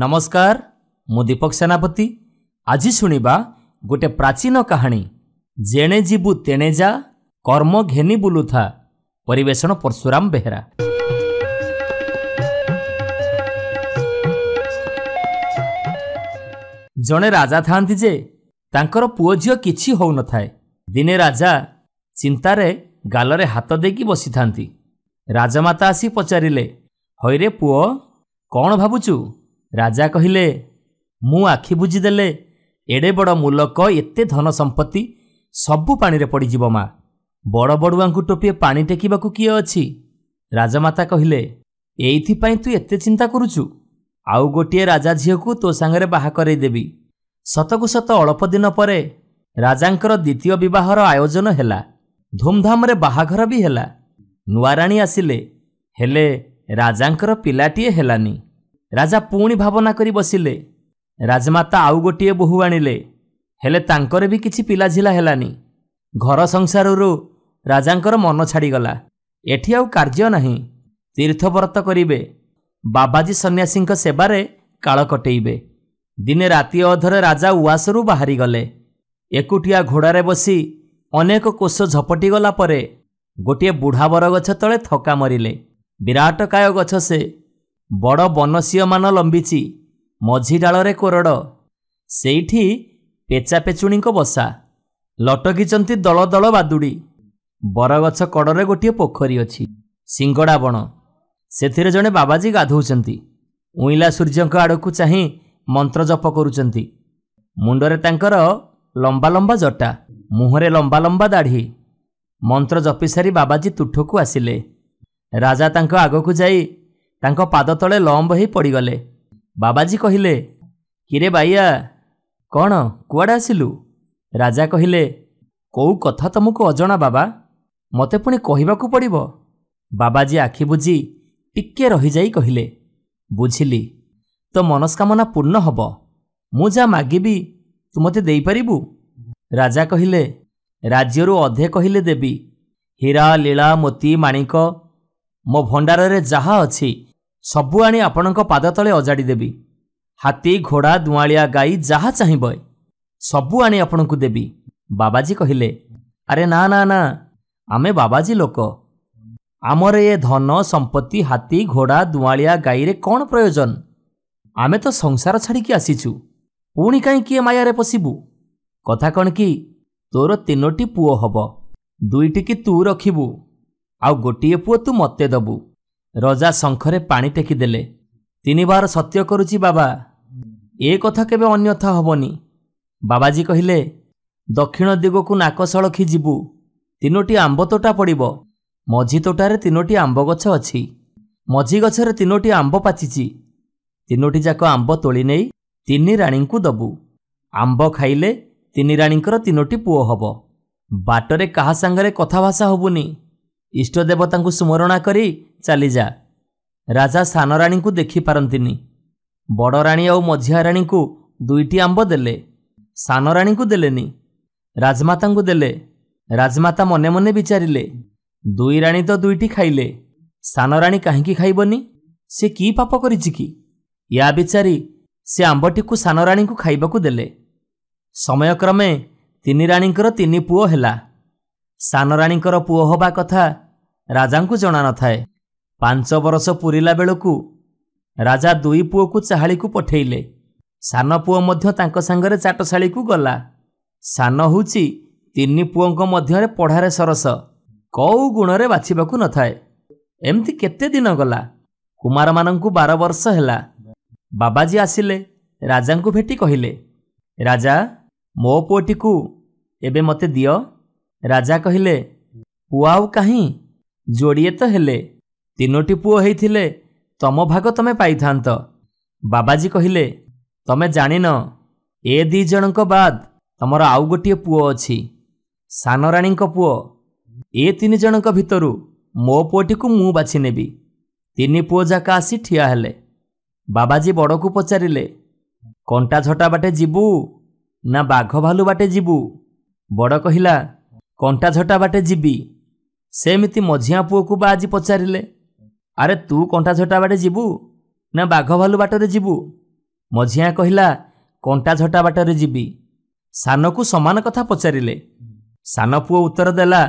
ନମସ୍କାର ମୁଁ ଦୀପକ ସେନାପତି ଆଜି ଶୁଣିବା ଗୋଟେ ପ୍ରାଚୀନ କାହାଣୀ ଜେଣେ ଯିବୁ ତେଣେ ଯା କର୍ମ ଘେନି ବୁଲୁଥା ପରିବେଷଣ ପରଶୁରାମ ବେହେରା ଜଣେ ରାଜା ଥାଆନ୍ତି ଯେ ତାଙ୍କର ପୁଅ ଝିଅ କିଛି ହେଉନଥାଏ ଦିନେ ରାଜା ଚିନ୍ତାରେ ଗାଲରେ ହାତ ଦେଇକି ବସିଥାନ୍ତି ରାଜମାତା ଆସି ପଚାରିଲେ ହଇରେ ପୁଅ କ'ଣ ଭାବୁଛୁ ରାଜା କହିଲେ ମୁଁ ଆଖି ବୁଝିଦେଲେ ଏଡ଼େ ବଡ଼ ମୂଲକ ଏତେ ଧନ ସମ୍ପତ୍ତି ସବୁ ପାଣିରେ ପଡ଼ିଯିବ ମା ବଡ଼ ବଡ଼ୁଆଙ୍କୁ ଟୋପିଏ ପାଣି ଟେକିବାକୁ କିଏ ଅଛି ରାଜମାତା କହିଲେ ଏଇଥିପାଇଁ ତୁ ଏତେ ଚିନ୍ତା କରୁଛୁ ଆଉ ଗୋଟିଏ ରାଜା ଝିଅକୁ ତୋ ସାଙ୍ଗରେ ବାହା ଦେବି ସତକୁ ସତ ଅଳ୍ପ ଦିନ ପରେ ରାଜାଙ୍କର ଦ୍ୱିତୀୟ ବିବାହର ଆୟୋଜନ ହେଲା ଧୁମ୍ଧାମ୍ରେ ବାହାଘର ବି ହେଲା ନୂଆ ରାଣୀ ଆସିଲେ ହେଲେ ରାଜାଙ୍କର ପିଲାଟିଏ ହେଲାନି ରାଜା ପୁଣି ଭାବନା କରି ବସିଲେ ରାଜମାତା ଆଉ ଗୋଟିଏ ବୋହୂ ଆଣିଲେ ହେଲେ ତାଙ୍କର ବି କିଛି ପିଲାଝିଲା ହେଲାନି ଘର ସଂସାରରୁ ରାଜାଙ୍କର ମନ ଛାଡ଼ିଗଲା ଏଠି ଆଉ କାର୍ଯ୍ୟ ନାହିଁ ତୀର୍ଥବ୍ରତ କରିବେ ବାବାଜୀ ସନ୍ନ୍ୟାସୀଙ୍କ ସେବାରେ କାଳ କଟେଇବେ ଦିନେ ରାତି ଅଧରେ ରାଜା ଉଆସରୁ ବାହାରିଗଲେ ଏକୁଟିଆ ଘୋଡ଼ାରେ ବସି ଅନେକ କୋଷ ଝପଟିଗଲା ପରେ ଗୋଟିଏ ବୁଢ଼ାବର ଗଛ ତଳେ ଥକା ମରିଲେ ବିରାଟକାୟ ଗଛ ସେ ବଡ଼ ବନସୀୟମାନ ଲମ୍ବିଛି ମଝି ଡାଳରେ କୋରଡ଼ ସେଇଠି ପେଚାପେଚୁଣୀଙ୍କ ବସା ଲଟକିଛନ୍ତି ଦଳ ଦଳ ବାଦୁଡ଼ି ବରଗଛ କଡ଼ରେ ଗୋଟିଏ ପୋଖରୀ ଅଛି ସିଙ୍ଗଡ଼ା ବଣ ସେଥିରେ ଜଣେ ବାବାଜୀ ଗାଧୋଉଛନ୍ତି ଉଇଁଲା ସୂର୍ଯ୍ୟଙ୍କ ଆଡ଼କୁ ଚାହିଁ ମନ୍ତ୍ର ଜପ କରୁଛନ୍ତି ମୁଣ୍ଡରେ ତାଙ୍କର ଲମ୍ବା ଲମ୍ବା ଜଟା ମୁହଁରେ ଲମ୍ବା ଲମ୍ବା ଦାଢ଼ି ମନ୍ତ୍ର ଜପିସାରି ବାବାଜୀ ତୁଠକୁ ଆସିଲେ ରାଜା ତାଙ୍କ ଆଗକୁ ଯାଇ ତାଙ୍କ ପାଦ ତଳେ ଲମ୍ବ ହୋଇ ପଡ଼ିଗଲେ ବାବାଜୀ କହିଲେ କିରେ ବାଇଆ କ'ଣ କୁଆଡ଼େ ଆସିଲୁ ରାଜା କହିଲେ କେଉଁ କଥା ତୁମକୁ ଅଜଣା ବାବା ମୋତେ ପୁଣି କହିବାକୁ ପଡ଼ିବ ବାବାଜୀ ଆଖି ବୁଝି ଟିକିଏ ରହିଯାଇ କହିଲେ ବୁଝିଲି ତୋ ମନସ୍କାମନା ପୂର୍ଣ୍ଣ ହେବ ମୁଁ ଯାହା ମାଗିବି ତୁ ମୋତେ ଦେଇପାରିବୁ ରାଜା କହିଲେ ରାଜ୍ୟରୁ ଅଧେ କହିଲେ ଦେବି ହୀରା ଲୀଳା ମୋତି ମାଣିକ ମୋ ଭଣ୍ଡାରରେ ଯାହା ଅଛି ସବୁ ଆଣି ଆପଣଙ୍କ ପାଦ ତଳେ ଅଜାଡ଼ି ଦେବି ହାତୀ ଘୋଡ଼ା ଦୁଆଳିଆ ଗାଈ ଯାହା ଚାହିଁବଏ ସବୁ ଆଣି ଆପଣଙ୍କୁ ଦେବି ବାବାଜୀ କହିଲେ ଆରେ ନା ନା ନା ଆମେ ବାବାଜୀ ଲୋକ ଆମର ଏ ଧନ ସମ୍ପତ୍ତି ହାତୀ ଘୋଡ଼ା ଦୁଆଳିଆ ଗାଈରେ କ'ଣ ପ୍ରୟୋଜନ ଆମେ ତ ସଂସାର ଛାଡ଼ିକି ଆସିଛୁ ପୁଣି କାହିଁ କିଏ ମାୟାରେ ପଶିବୁ କଥା କ'ଣ କି ତୋର ତିନୋଟି ପୁଅ ହେବ ଦୁଇଟି କି ତୁ ରଖିବୁ ଆଉ ଗୋଟିଏ ପୁଅ ତୁ ମୋତେ ଦେବୁ ରଜା ଶଙ୍ଖରେ ପାଣି ଟେକିଦେଲେ ତିନିବାର ସତ୍ୟ କରୁଛି ବାବା ଏ କଥା କେବେ ଅନ୍ୟଥା ହେବନି ବାବାଜୀ କହିଲେ ଦକ୍ଷିଣ ଦିଗକୁ ନାକ ସଳଖି ଯିବୁ ତିନୋଟି ଆମ୍ବ ତୋଟା ପଡ଼ିବ ମଝି ତୋଟାରେ ତିନୋଟି ଆମ୍ବ ଗଛ ଅଛି ମଝି ଗଛରେ ତିନୋଟି ଆମ୍ବ ପାଚିଛି ତିନୋଟି ଯାକ ଆମ୍ବ ତୋଳି ନେଇ ତିନି ରାଣୀଙ୍କୁ ଦେବୁ ଆମ୍ବ ଖାଇଲେ ତିନି ରାଣୀଙ୍କର ତିନୋଟି ପୁଅ ହେବ ବାଟରେ କାହା ସାଙ୍ଗରେ କଥାଭାଷା ହେବୁନି ଇଷ୍ଟ ଦେବତାଙ୍କୁ ସ୍ମରଣା କରି ଚାଲିଯା ରାଜା ସାନରାଣୀଙ୍କୁ ଦେଖିପାରନ୍ତିନି ବଡ଼ ରାଣୀ ଆଉ ମଝିଆ ରାଣୀଙ୍କୁ ଦୁଇଟି ଆମ୍ବ ଦେଲେ ସାନରାଣୀଙ୍କୁ ଦେଲେନି ରାଜମାତାଙ୍କୁ ଦେଲେ ରାଜମାତା ମନେ ମନେ ବିଚାରିଲେ ଦୁଇ ରାଣୀ ତ ଦୁଇଟି ଖାଇଲେ ସାନ ରାଣୀ କାହିଁକି ଖାଇବନି ସେ କି ପାପ କରିଛି କି ୟା ବିଚାରି ସେ ଆମ୍ବଟିକୁ ସାନରାଣୀଙ୍କୁ ଖାଇବାକୁ ଦେଲେ ସମୟକ୍ରମେ ତିନି ରାଣୀଙ୍କର ତିନି ପୁଅ ହେଲା ସାନରାଣୀଙ୍କର ପୁଅ ହେବା କଥା ରାଜାଙ୍କୁ ଜଣାନଥାଏ ପାଞ୍ଚ ବରଷ ପୁରିଲା ବେଳକୁ ରାଜା ଦୁଇ ପୁଅକୁ ଚାହାଳିକୁ ପଠେଇଲେ ସାନ ପୁଅ ମଧ୍ୟ ତାଙ୍କ ସାଙ୍ଗରେ ଚାଟଶାଳୀକୁ ଗଲା ସାନ ହେଉଛି ତିନି ପୁଅଙ୍କ ମଧ୍ୟରେ ପଢ଼ାରେ ସରସ କେଉଁ ଗୁଣରେ ବାଛିବାକୁ ନଥାଏ ଏମିତି କେତେ ଦିନ ଗଲା କୁମାରମାନଙ୍କୁ ବାର ବର୍ଷ ହେଲା ବାବାଜୀ ଆସିଲେ ରାଜାଙ୍କୁ ଭେଟି କହିଲେ ରାଜା ମୋ ପୁଅଟିକୁ ଏବେ ମୋତେ ଦିଅ ରାଜା କହିଲେ ପୁଅ ଆଉ କାହିଁ ଯୋଡ଼ିଏ ତ ହେଲେ ତିନୋଟି ପୁଅ ହେଇଥିଲେ ତମ ଭାଗ ତମେ ପାଇଥାନ୍ତ ବାବାଜୀ କହିଲେ ତମେ ଜାଣିନ ଏ ଦୁଇ ଜଣଙ୍କ ବାଦ ତମର ଆଉ ଗୋଟିଏ ପୁଅ ଅଛି ସାନରାଣୀଙ୍କ ପୁଅ ଏ ତିନି ଜଣଙ୍କ ଭିତରୁ ମୋ ପୁଅଟିକୁ ମୁଁ ବାଛିନେବି ତିନି ପୁଅ ଯାକ ଆସି ଠିଆ ହେଲେ ବାବାଜୀ ବଡ଼କୁ ପଚାରିଲେ କଣ୍ଟାଝଟା ବାଟେ ଯିବୁ ନା ବାଘ ଭାଲୁ ବାଟେ ଯିବୁ ବଡ଼ କହିଲା କଣ୍ଟାଝଟା ବାଟେ ଯିବି ସେମିତି ମଝିଆଁ ପୁଅକୁ ବା ଆଜି ପଚାରିଲେ ଆରେ ତୁ କଣ୍ଟାଝଟା ବାଟେ ଯିବୁ ନା ବାଘ ଭାଲୁ ବାଟରେ ଯିବୁ ମଝିଆଁ କହିଲା କଣ୍ଟାଝଟା ବାଟରେ ଯିବି ସାନକୁ ସମାନ କଥା ପଚାରିଲେ ସାନ ପୁଅ ଉତ୍ତର ଦେଲା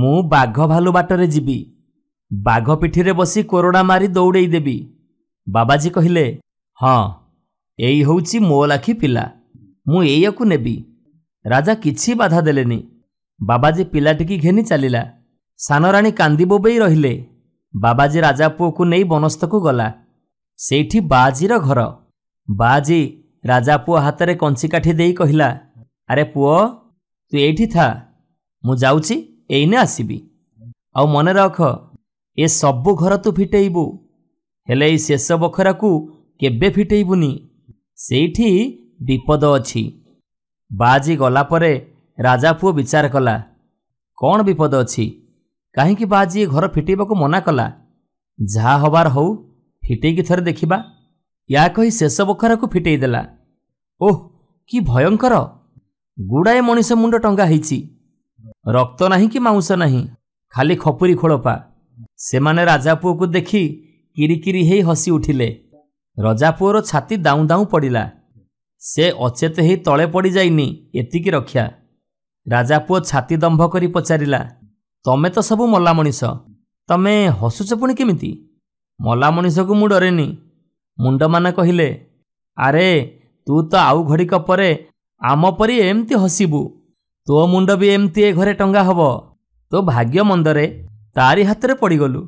ମୁଁ ବାଘ ଭାଲୁ ବାଟରେ ଯିବି ବାଘ ପିଠିରେ ବସି କୋରଡ଼ା ମାରି ଦୌଡ଼େଇ ଦେବି ବାବାଜୀ କହିଲେ ହଁ ଏଇ ହେଉଛି ମୋ ଲାଖି ପିଲା ମୁଁ ଏଇଆକୁ ନେବି ରାଜା କିଛି ବାଧା ଦେଲେନି ବାବାଜୀ ପିଲାଟିକି ଘେନି ଚାଲିଲା ସାନରାଣୀ କାନ୍ଦି ବୋବେଇ ରହିଲେ ବାବାଜୀ ରାଜା ପୁଅକୁ ନେଇ ବନସ୍ତକୁ ଗଲା ସେଇଠି ବାଜିର ଘର ବାଜୀ ରାଜା ପୁଅ ହାତରେ କଞ୍ଚି କାଠି ଦେଇ କହିଲା ଆରେ ପୁଅ ତୁ ଏଇଠି ଥା ମୁଁ ଯାଉଛି ଏଇନେ ଆସିବି ଆଉ ମନେ ରଖ ଏ ସବୁ ଘର ତୁ ଫିଟେଇବୁ ହେଲେ ଏଇ ଶେଷ ବଖରାକୁ କେବେ ଫିଟେଇବୁନି ସେଇଠି ବିପଦ ଅଛି ବାଜି ପରେ ରାଜା ପୁଅ ବିଚାର କଲା କ'ଣ ବିପଦ ଅଛି କାହିଁକି ବା ବାଜି ଘର ଫିଟେଇବାକୁ ମନା କଲା ଯାହା ହେବାର ହେଉ ଫିଟେଇକି ଥରେ ଦେଖିବା ୟା କହି ଶେଷ ବଖରାକୁ ଫିଟେଇ ଦେଲା ଓହ କି ଭୟଙ୍କର ଗୁଡ଼ାଏ ମଣିଷ ମୁଣ୍ଡ ଟଙ୍ଗା ହେଇଛି ରକ୍ତ ନାହିଁ କି ମାଉଁସ ନାହିଁ ଖାଲି ଖପୁରୀ ଖୋଳପା ସେମାନେ ରାଜା ପୁଅକୁ ଦେଖି କିରିକିରି ହେଇ ହସି ଉଠିଲେ ରଜା ପୁଅର ଛାତି ଦାଉଁ ଦାଉଁ ପଡ଼ିଲା ସେ ଅଚେତ ହେଇ ତଳେ ପଡ଼ିଯାଇନି ଏତିକି ରକ୍ଷା ରାଜା ପୁଅ ଛାତି ଦମ୍ଭ କରି ପଚାରିଲା ତମେ ତ ସବୁ ମଲା ମଣିଷ ତମେ ହସୁଛ ପୁଣି କେମିତି ମଲା ମଣିଷକୁ ମୁଁ ଡରେନି ମୁଣ୍ଡମାନେ କହିଲେ ଆରେ ତୁ ତ ଆଉ ଘଡ଼ିକ ପରେ ଆମ ପରି ଏମିତି ହସିବୁ ତୋ ମୁଣ୍ଡ ବି ଏମିତି ଏ ଘରେ ଟଙ୍ଗା ହେବ ତୋ ଭାଗ୍ୟ ମନ୍ଦରେ ତାରି ହାତରେ ପଡ଼ିଗଲୁ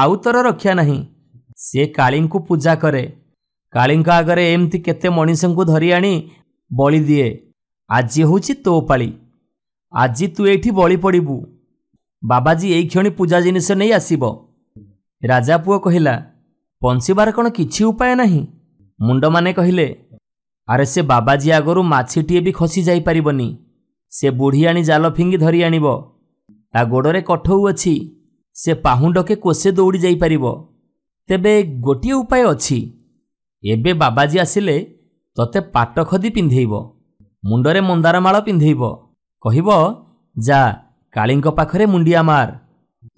ଆଉ ତୋର ରକ୍ଷା ନାହିଁ ସେ କାଳୀଙ୍କୁ ପୂଜା କରେ କାଳୀଙ୍କ ଆଗରେ ଏମିତି କେତେ ମଣିଷଙ୍କୁ ଧରି ଆଣି ବଳି ଦିଏ ଆଜି ହେଉଛି ତୋ ପାଳି ଆଜି ତୁ ଏଇଠି ବଳି ପଡ଼ିବୁ ବାବାଜୀ ଏଇ କ୍ଷଣି ପୂଜା ଜିନିଷ ନେଇ ଆସିବ ରାଜା ପୁଅ କହିଲା ପଞ୍ଚିବାର କ'ଣ କିଛି ଉପାୟ ନାହିଁ ମୁଣ୍ଡମାନେ କହିଲେ ଆରେ ସେ ବାବାଜୀ ଆଗରୁ ମାଛିଟିଏ ବି ଖସି ଯାଇପାରିବନି ସେ ବୁଢ଼ିଆଣି ଜାଲ ଫିଙ୍ଗି ଧରି ଆଣିବ ତା ଗୋଡ଼ରେ କଠଉ ଅଛି ସେ ପାହୁଣ୍ଡକେ କୋଷେ ଦୌଡ଼ି ଯାଇପାରିବ ତେବେ ଗୋଟିଏ ଉପାୟ ଅଛି ଏବେ ବାବାଜୀ ଆସିଲେ ତତେ ପାଟ ଖଦି ପିନ୍ଧେଇବ ମୁଣ୍ଡରେ ମନ୍ଦାରମାଳ ପିନ୍ଧେଇବ କହିବ ଯା କାଳୀଙ୍କ ପାଖରେ ମୁଣ୍ଡିଆ ମାର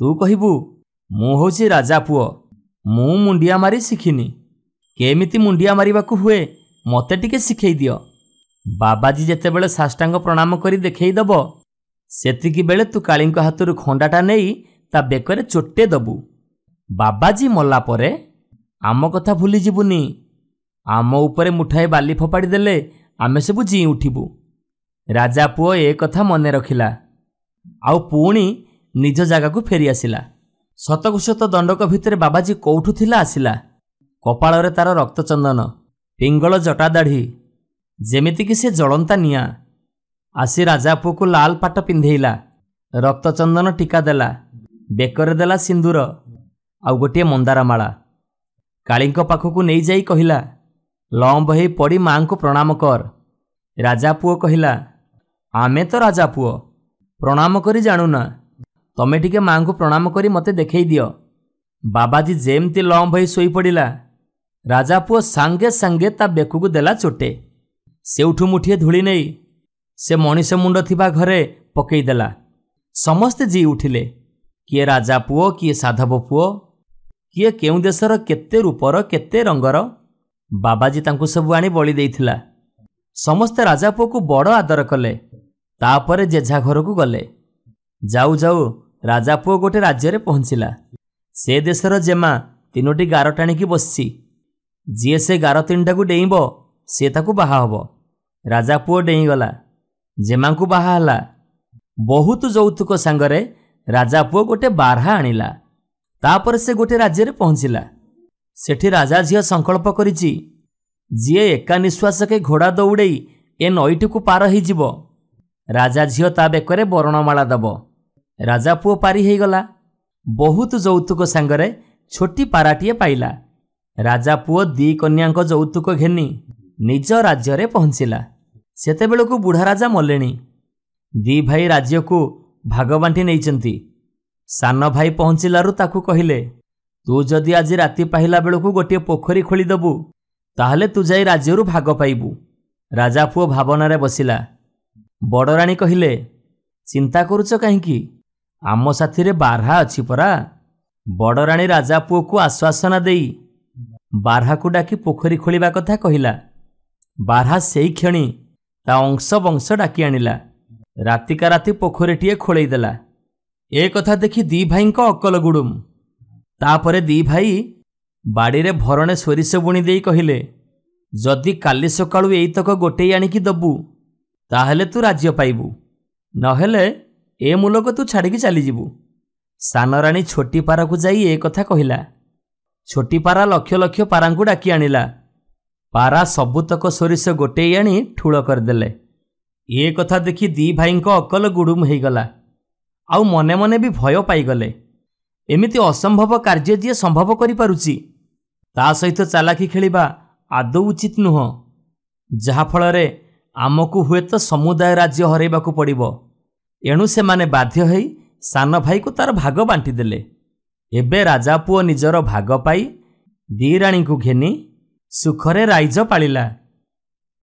ତୁ କହିବୁ ମୁଁ ହେଉଛି ରାଜା ପୁଅ ମୁଁ ମୁଣ୍ଡିଆ ମାରି ଶିଖିନି କେମିତି ମୁଣ୍ଡିଆ ମାରିବାକୁ ହୁଏ ମୋତେ ଟିକେ ଶିଖେଇ ଦିଅ ବାବାଜୀ ଯେତେବେଳେ ସାଷ୍ଟାଙ୍ଗ ପ୍ରଣାମ କରି ଦେଖେଇଦେବ ସେତିକିବେଳେ ତୁ କାଳୀଙ୍କ ହାତରୁ ଖଣ୍ଡାଟା ନେଇ ତା ବେକରେ ଚୋଟେ ଦେବୁ ବାବାଜୀ ମଲା ପରେ ଆମ କଥା ଭୁଲିଯିବୁନି ଆମ ଉପରେ ମୁଠାଏ ବାଲି ଫୋପାଡ଼ି ଦେଲେ ଆମେ ସବୁ ଜିଇଁ ଉଠିବୁ ରାଜା ପୁଅ ଏ କଥା ମନେ ରଖିଲା ଆଉ ପୁଣି ନିଜ ଜାଗାକୁ ଫେରିଆସିଲା ସତକୁ ସତ ଦଣ୍ଡକ ଭିତରେ ବାବାଜୀ କେଉଁଠୁ ଥିଲା ଆସିଲା କପାଳରେ ତାର ରକ୍ତଚନ୍ଦନ ପିଙ୍ଗଳ ଜଟା ଦାଢ଼ି ଯେମିତିକି ସେ ଜଳନ୍ତା ନିଆଁ ଆସି ରାଜା ପୁଅକୁ ଲାଲ ପାଟ ପିନ୍ଧେଇଲା ରକ୍ତଚନ୍ଦନ ଟିକା ଦେଲା ବେକରେ ଦେଲା ସିନ୍ଦୁର ଆଉ ଗୋଟିଏ ମନ୍ଦାରମାଳା କାଳୀଙ୍କ ପାଖକୁ ନେଇଯାଇ କହିଲା ଲମ୍ବ ହୋଇ ପଡ଼ି ମାଆଙ୍କୁ ପ୍ରଣାମ କର ରାଜା ପୁଅ କହିଲା ଆମେ ତ ରାଜା ପୁଅ ପ୍ରଣାମ କରି ଜାଣୁନା ତମେ ଟିକେ ମାଆଙ୍କୁ ପ୍ରଣାମ କରି ମୋତେ ଦେଖେଇ ଦିଅ ବାବାଜୀ ଯେମିତି ଲମ୍ବ ହୋଇ ଶୋଇପଡ଼ିଲା ରାଜା ପୁଅ ସାଙ୍ଗେ ସାଙ୍ଗେ ତା ବେକକୁ ଦେଲା ଚୋଟେ ସେଉଠୁ ମୁଠିଏ ଧୂଳି ନେଇ ସେ ମଣିଷ ମୁଣ୍ଡ ଥିବା ଘରେ ପକେଇଦେଲା ସମସ୍ତେ ଜି ଉଠିଲେ କିଏ ରାଜା ପୁଅ କିଏ ସାଧବ ପୁଅ କିଏ କେଉଁ ଦେଶର କେତେ ରୂପର କେତେ ରଙ୍ଗର ବାବାଜୀ ତାଙ୍କୁ ସବୁ ଆଣି ବଳି ଦେଇଥିଲା ସମସ୍ତେ ରାଜା ପୁଅକୁ ବଡ଼ ଆଦର କଲେ ତାପରେ ଜେଝା ଘରକୁ ଗଲେ ଯାଉ ଯାଉ ରାଜା ପୁଅ ଗୋଟିଏ ରାଜ୍ୟରେ ପହଞ୍ଚିଲା ସେ ଦେଶର ଜେମା ତିନୋଟି ଗାର ଟାଣିକି ବସିଛି ଯିଏ ସେ ଗାର ତିନିଟାକୁ ଡେଇଁବ ସେ ତାକୁ ବାହା ହେବ ରାଜା ପୁଅ ଡେଇଁଗଲା ଜେମାଙ୍କୁ ବାହା ହେଲା ବହୁତ ଯୌତୁକ ସାଙ୍ଗରେ ରାଜା ପୁଅ ଗୋଟିଏ ବାରହା ଆଣିଲା ତାପରେ ସେ ଗୋଟିଏ ରାଜ୍ୟରେ ପହଞ୍ଚିଲା ସେଠି ରାଜା ଝିଅ ସଂକଳ୍ପ କରିଛି ଯିଏ ଏକା ନିଶ୍ୱାସକେ ଘୋଡ଼ା ଦୌଡ଼େଇ ଏ ନଈଟିକୁ ପାର ହୋଇଯିବ ରାଜା ଝିଅ ତା ବେକରେ ବରଣମାଳା ଦେବ ରାଜା ପୁଅ ପାରି ହୋଇଗଲା ବହୁତ ଯୌତୁକ ସାଙ୍ଗରେ ଛୋଟି ପାରାଟିଏ ପାଇଲା ରାଜା ପୁଅ ଦି କନ୍ୟାଙ୍କ ଯୌତୁକ ଘେନି ନିଜ ରାଜ୍ୟରେ ପହଞ୍ଚିଲା ସେତେବେଳକୁ ବୁଢ଼ା ରାଜା ମଲେଣି ଦି ଭାଇ ରାଜ୍ୟକୁ ଭାଗ ବାଣ୍ଟି ନେଇଛନ୍ତି ସାନ ଭାଇ ପହଞ୍ଚିଲାରୁ ତାକୁ କହିଲେ ତୁ ଯଦି ଆଜି ରାତି ପାହିଲା ବେଳକୁ ଗୋଟିଏ ପୋଖରୀ ଖୋଳିଦେବୁ ତାହେଲେ ତୁ ଯାଇ ରାଜ୍ୟରୁ ଭାଗ ପାଇବୁ ରାଜାପୁଅ ଭାବନାରେ ବସିଲା ବଡ଼ରାଣୀ କହିଲେ ଚିନ୍ତା କରୁଛ କାହିଁକି ଆମ ସାଥିରେ ବାରହା ଅଛି ପରା ବଡ଼ରାଣୀ ରାଜାପୁଅକୁ ଆଶ୍ୱାସନା ଦେଇ ବାରହାକୁ ଡାକି ପୋଖରୀ ଖୋଳିବା କଥା କହିଲା ବାରହା ସେଇ କ୍ଷଣି ତା ଅଂଶ ବଂଶ ଡାକି ଆଣିଲା ରାତିକା ରାତି ପୋଖରୀଟିଏ ଖୋଳେଇଦେଲା ଏ କଥା ଦେଖି ଦୁଇ ଭାଇଙ୍କ ଅକଲ ଗୁଡ଼ୁମ୍ ତାପରେ ଦୁଇ ଭାଇ ବାଡ଼ିରେ ଭରଣେ ସୋରିଷ ବୁଣି ଦେଇ କହିଲେ ଯଦି କାଲି ସକାଳୁ ଏଇତକ ଗୋଟେଇ ଆଣିକି ଦେବୁ ତାହେଲେ ତୁ ରାଜ୍ୟ ପାଇବୁ ନହେଲେ ଏ ମୂଲକ ତୁ ଛାଡ଼ିକି ଚାଲିଯିବୁ ସାନରାଣୀ ପାରାକୁ ଯାଇ ଏ କଥା କହିଲା ଛୋଟିପାରା ଲକ୍ଷ ଲକ୍ଷ ପାରାଙ୍କୁ ଡାକି ଆଣିଲା ପାରା ସବୁତକ ସୋରିଷ ଗୋଟେଇ ଆଣି ଠୁଳ କରିଦେଲେ ଏ କଥା ଦେଖି ଦୁଇ ଭାଇଙ୍କ ଅକଲ ଗୁଡ଼ୁମ୍ ହୋଇଗଲା ଆଉ ମନେ ମନେ ବି ଭୟ ପାଇଗଲେ ଏମିତି ଅସମ୍ଭବ କାର୍ଯ୍ୟ ଯିଏ ସମ୍ଭବ କରିପାରୁଛି ତା ସହିତ ଚାଲାକି ଖେଳିବା ଆଦୌ ଉଚିତ ନୁହଁ ଯାହାଫଳରେ ଆମକୁ ହୁଏତ ସମୁଦାୟ ରାଜ୍ୟ ହରାଇବାକୁ ପଡ଼ିବ ଏଣୁ ସେମାନେ ବାଧ୍ୟ ହୋଇ ସାନ ଭାଇକୁ ତା'ର ଭାଗ ବାଣ୍ଟିଦେଲେ ଏବେ ରାଜା ପୁଅ ନିଜର ଭାଗ ପାଇ ଦିରାଣୀଙ୍କୁ ଘେନି ସୁଖରେ ରାଇଜ ପାଳିଲା